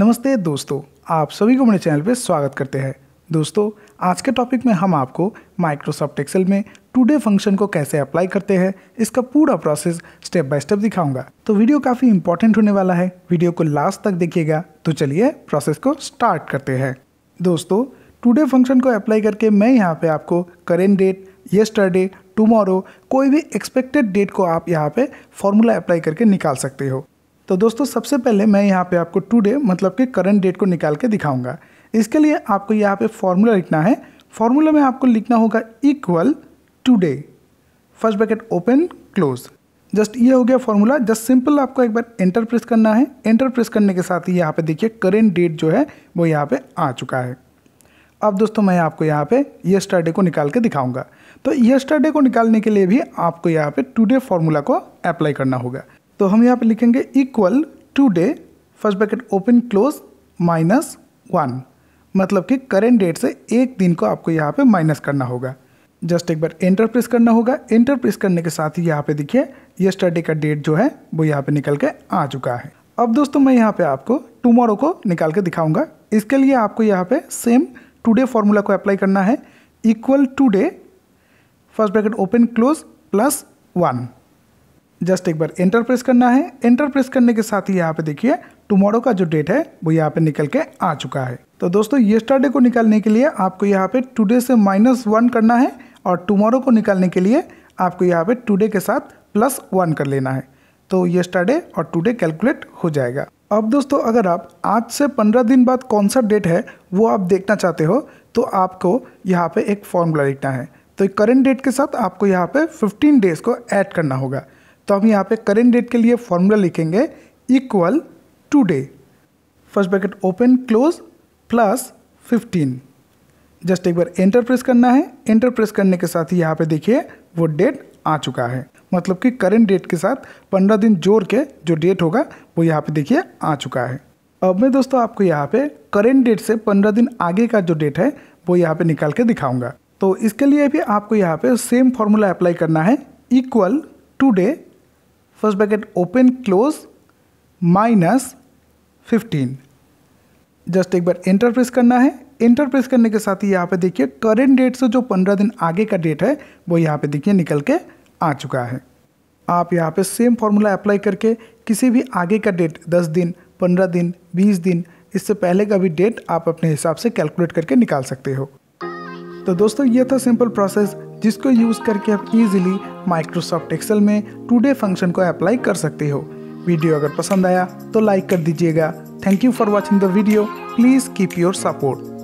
नमस्ते दोस्तों आप सभी को मेरे चैनल पर स्वागत करते हैं दोस्तों आज के टॉपिक में हम आपको माइक्रोसॉफ्ट एक्सेल में टूडे फंक्शन को कैसे अप्लाई करते हैं इसका पूरा प्रोसेस स्टेप बाय स्टेप दिखाऊंगा तो वीडियो काफ़ी इंपॉर्टेंट होने वाला है वीडियो को लास्ट तक देखिएगा तो चलिए प्रोसेस को स्टार्ट करते हैं दोस्तों टूडे फंक्शन को अप्लाई करके मैं यहाँ पे आपको करेंट डेट येस्टरडे टुमारो कोई भी एक्सपेक्टेड डेट को आप यहाँ पे फॉर्मूला अप्लाई करके निकाल सकते हो तो दोस्तों सबसे पहले मैं यहाँ पे आपको टुडे मतलब कि करंट डेट को निकाल के दिखाऊंगा इसके लिए आपको यहाँ पे फॉर्मूला लिखना है फॉर्मूला में आपको लिखना होगा equal today first bracket open close just ये हो गया फॉर्मूला जस्ट सिंपल आपको एक बार एंटर प्रेस करना है एंटर प्रेस करने के साथ ही यहाँ पे देखिए करेंट डेट जो है वो यहाँ पे आ चुका है अब दोस्तों मैं आपको यहाँ पे यस्टरडे को निकाल के दिखाऊंगा तो यस्टरडे को निकालने के लिए भी आपको यहाँ पे टुडे फॉर्मूला को अप्लाई करना होगा तो हम यहाँ पे लिखेंगे equal today first bracket open close minus one मतलब कि करेंट डेट से एक दिन को आपको यहाँ पे माइनस करना होगा जस्ट एक बार एंटर प्रेस करना होगा एंटर प्रेस करने के साथ ही यहाँ पे देखिए ये स्टडी का डेट जो है वो यहाँ पे निकल के आ चुका है अब दोस्तों मैं यहाँ पे आपको टूमोरो को निकाल के दिखाऊंगा इसके लिए आपको यहाँ पे सेम डे फॉर्मूला को अप्लाई करना है equal today first bracket open close plus one just एक बार एंटर प्रेस करना है एंटर प्रेस करने के साथ ही यहाँ पे देखिए टुमारो का जो डेट है वो यहाँ पे निकल के आ चुका है तो दोस्तों येस्टरडे को निकालने के लिए आपको यहाँ पे टुडे से माइनस वन करना है और टुमारो को निकालने के लिए आपको यहाँ पे टुडे के साथ प्लस वन कर लेना है तो येस्टरडे और टुडे कैलकुलेट हो जाएगा अब दोस्तों अगर आप आज से पंद्रह दिन बाद कौन सा डेट है वो आप देखना चाहते हो तो आपको यहाँ पे एक फॉर्मूला लिखना है तो करेंट डेट के साथ आपको यहाँ पे फिफ्टीन डेज को ऐड करना होगा तो हम यहाँ पे करेंट डेट के लिए फॉर्मूला लिखेंगे equal today first bracket open close plus fifteen just एक बार एंटर प्रेस करना है एंटर प्रेस करने के साथ ही यहाँ पे देखिए वो डेट आ चुका है मतलब कि करेंट डेट के साथ पंद्रह दिन जोड़ के जो डेट होगा वो यहाँ पे देखिए आ चुका है अब मैं दोस्तों आपको यहाँ पे करेंट डेट से पंद्रह दिन आगे का जो डेट है वो यहाँ पे निकाल के दिखाऊंगा तो इसके लिए भी आपको यहाँ पे सेम फॉर्मूला अप्लाई करना है equal today first bracket open close minus fifteen just एक बार एंटर प्रेस करना है एंटर प्रेस करने के साथ ही यहाँ पे देखिए करेंट डेट से जो पंद्रह दिन आगे का डेट है वो यहाँ पे देखिए निकल के आ चुका है आप यहाँ पे सेम फार्मूला अप्लाई करके किसी भी आगे का डेट दस दिन पंद्रह दिन बीस दिन इससे पहले का भी डेट आप अपने हिसाब से कैलकुलेट करके निकाल सकते हो तो दोस्तों ये था सिंपल प्रोसेस जिसको यूज़ करके आप इजीली माइक्रोसॉफ्ट एक्सेल में टूडे फंक्शन को अप्लाई कर सकते हो वीडियो अगर पसंद आया तो लाइक कर दीजिएगा thank you for watching the video please keep your support